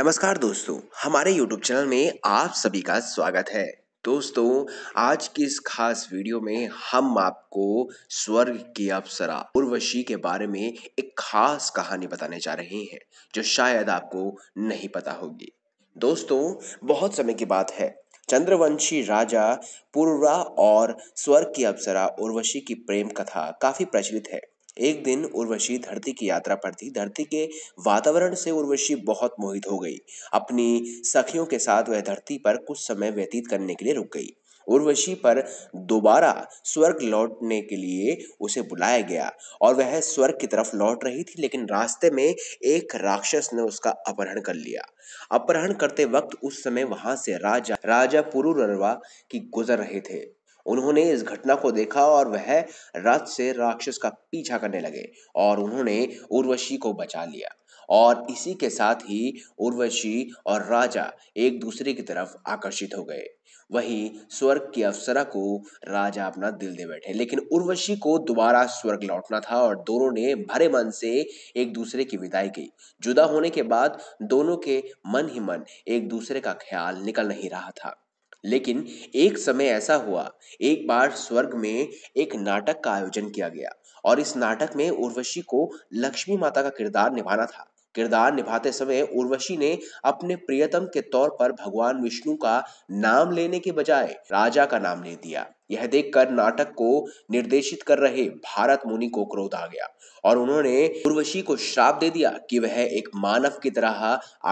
नमस्कार दोस्तों हमारे YouTube चैनल में आप सभी का स्वागत है दोस्तों आज की इस खास वीडियो में हम आपको स्वर्ग की अप्सरा उर्वशी के बारे में एक खास कहानी बताने जा रहे हैं जो शायद आपको नहीं पता होगी दोस्तों बहुत समय की बात है चंद्रवंशी राजा पूर्वा और स्वर्ग की अप्सरा उर्वशी की प्रेम कथा काफी प्रचलित है एक दिन उर्वशी धरती की यात्रा पर थी धरती के वातावरण से उर्वशी बहुत मोहित हो गई अपनी सखियों के साथ वह धरती पर कुछ समय व्यतीत करने के लिए रुक गई उर्वशी पर दोबारा स्वर्ग लौटने के लिए उसे बुलाया गया और वह स्वर्ग की तरफ लौट रही थी लेकिन रास्ते में एक राक्षस ने उसका अपहरण कर लिया अपहरण करते वक्त उस समय वहां से राजा राजा पुरुरवा की गुजर रहे थे उन्होंने इस घटना को देखा और वह रथ से राक्षस का पीछा करने लगे और उन्होंने उर्वशी को बचा लिया और इसी के साथ ही उर्वशी और राजा एक दूसरे की तरफ आकर्षित हो गए वहीं स्वर्ग की अवसरा को राजा अपना दिल दे बैठे लेकिन उर्वशी को दोबारा स्वर्ग लौटना था और दोनों ने भरे मन से एक दूसरे की विदाई की जुदा होने के बाद दोनों के मन ही मन एक दूसरे का ख्याल निकल नहीं रहा था लेकिन एक समय ऐसा हुआ एक बार स्वर्ग में एक नाटक का आयोजन किया गया और इस नाटक में उर्वशी को लक्ष्मी माता का किरदार निभाना था किरदार निभाते समय उर्वशी ने अपने प्रियतम के तौर पर भगवान विष्णु का नाम लेने के बजाय राजा का नाम ले दिया यह देखकर नाटक को निर्देशित कर रहे भारत मुनि को क्रोध आ गया और उन्होंने उर्वशी को श्राप दे दिया कि वह एक मानव की तरह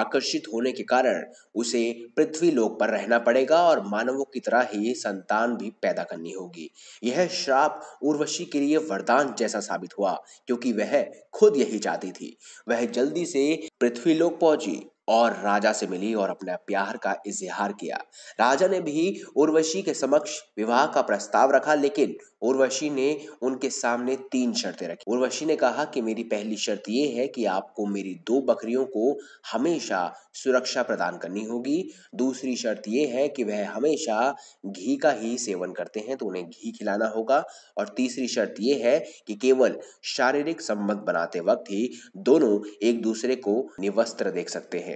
आकर्षित होने के कारण उसे पृथ्वी लोक पर रहना पड़ेगा और मानवों की तरह ही संतान भी पैदा करनी होगी यह श्राप उर्वशी के लिए वरदान जैसा साबित हुआ क्योंकि वह खुद यही चाहती थी वह जल्दी से पृथ्वी लोक पहुंची और राजा से मिली और अपने प्यार का इजहार किया राजा ने भी उर्वशी के समक्ष विवाह का प्रस्ताव रखा लेकिन उर्वशी ने उनके सामने तीन शर्तें रखी उर्वशी ने कहा कि मेरी पहली शर्त यह है कि आपको मेरी दो बकरियों को हमेशा सुरक्षा प्रदान करनी होगी दूसरी शर्त यह है कि वह हमेशा घी का ही सेवन करते हैं तो उन्हें घी खिलाना होगा और तीसरी शर्त यह है कि केवल शारीरिक संबंध बनाते वक्त ही दोनों एक दूसरे को निवस्त्र देख सकते हैं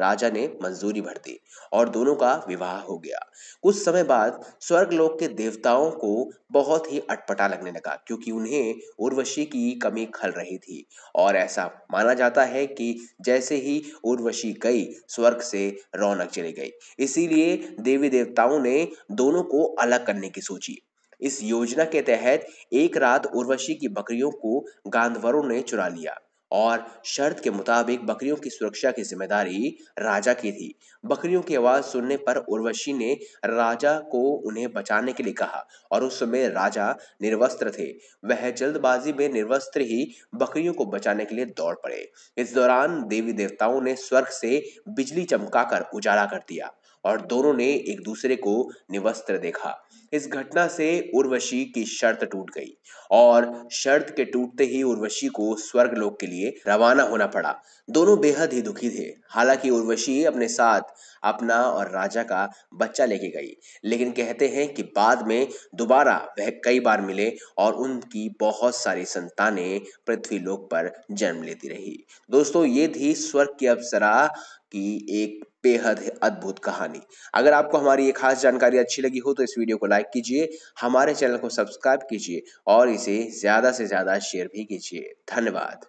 राजा ने मंजूरी भर दी और दोनों का विवाह हो गया कुछ समय बाद स्वर्गलोक के देवताओं को बहुत ही अटपटा लगने लगा क्योंकि उन्हें उर्वशी की कमी खल रही थी और ऐसा माना जाता है कि जैसे ही उर्वशी गई स्वर्ग से रौनक चली गई इसीलिए देवी देवताओं ने दोनों को अलग करने की सोची इस योजना के तहत एक रात उर्वशी की बकरियों को गांधवरों ने चुरा लिया और शर्त के मुताबिक बकरियों की सुरक्षा की जिम्मेदारी राजा की थी बकरियों की आवाज सुनने पर उर्वशी ने राजा को उन्हें बचाने के लिए कहा और उस समय राजा निर्वस्त्र थे वह जल्दबाजी में निर्वस्त्र ही बकरियों को बचाने के लिए दौड़ पड़े इस दौरान देवी देवताओं ने स्वर्ग से बिजली चमकाकर उजाला कर दिया और दोनों ने एक दूसरे को निवस्त्र देखा इस घटना से उर्वशी की शर्त टूट गई और शर्त के टूटते ही उर्वशी को स्वर्ग लोक के लिए रवाना होना पड़ा दोनों बेहद ही दुखी थे हालांकि उर्वशी अपने साथ अपना और राजा का बच्चा लेके गई लेकिन कहते हैं कि बाद में दोबारा वह कई बार मिले और उनकी बहुत सारी संतानें पृथ्वीलोक पर जन्म लेती रही दोस्तों ये थी स्वर्ग की अप्सरा की एक बेहद अद्भुत कहानी अगर आपको हमारी ये खास जानकारी अच्छी लगी हो तो इस वीडियो को लाइक कीजिए हमारे चैनल को सब्सक्राइब कीजिए और इसे ज़्यादा से ज़्यादा शेयर भी कीजिए धन्यवाद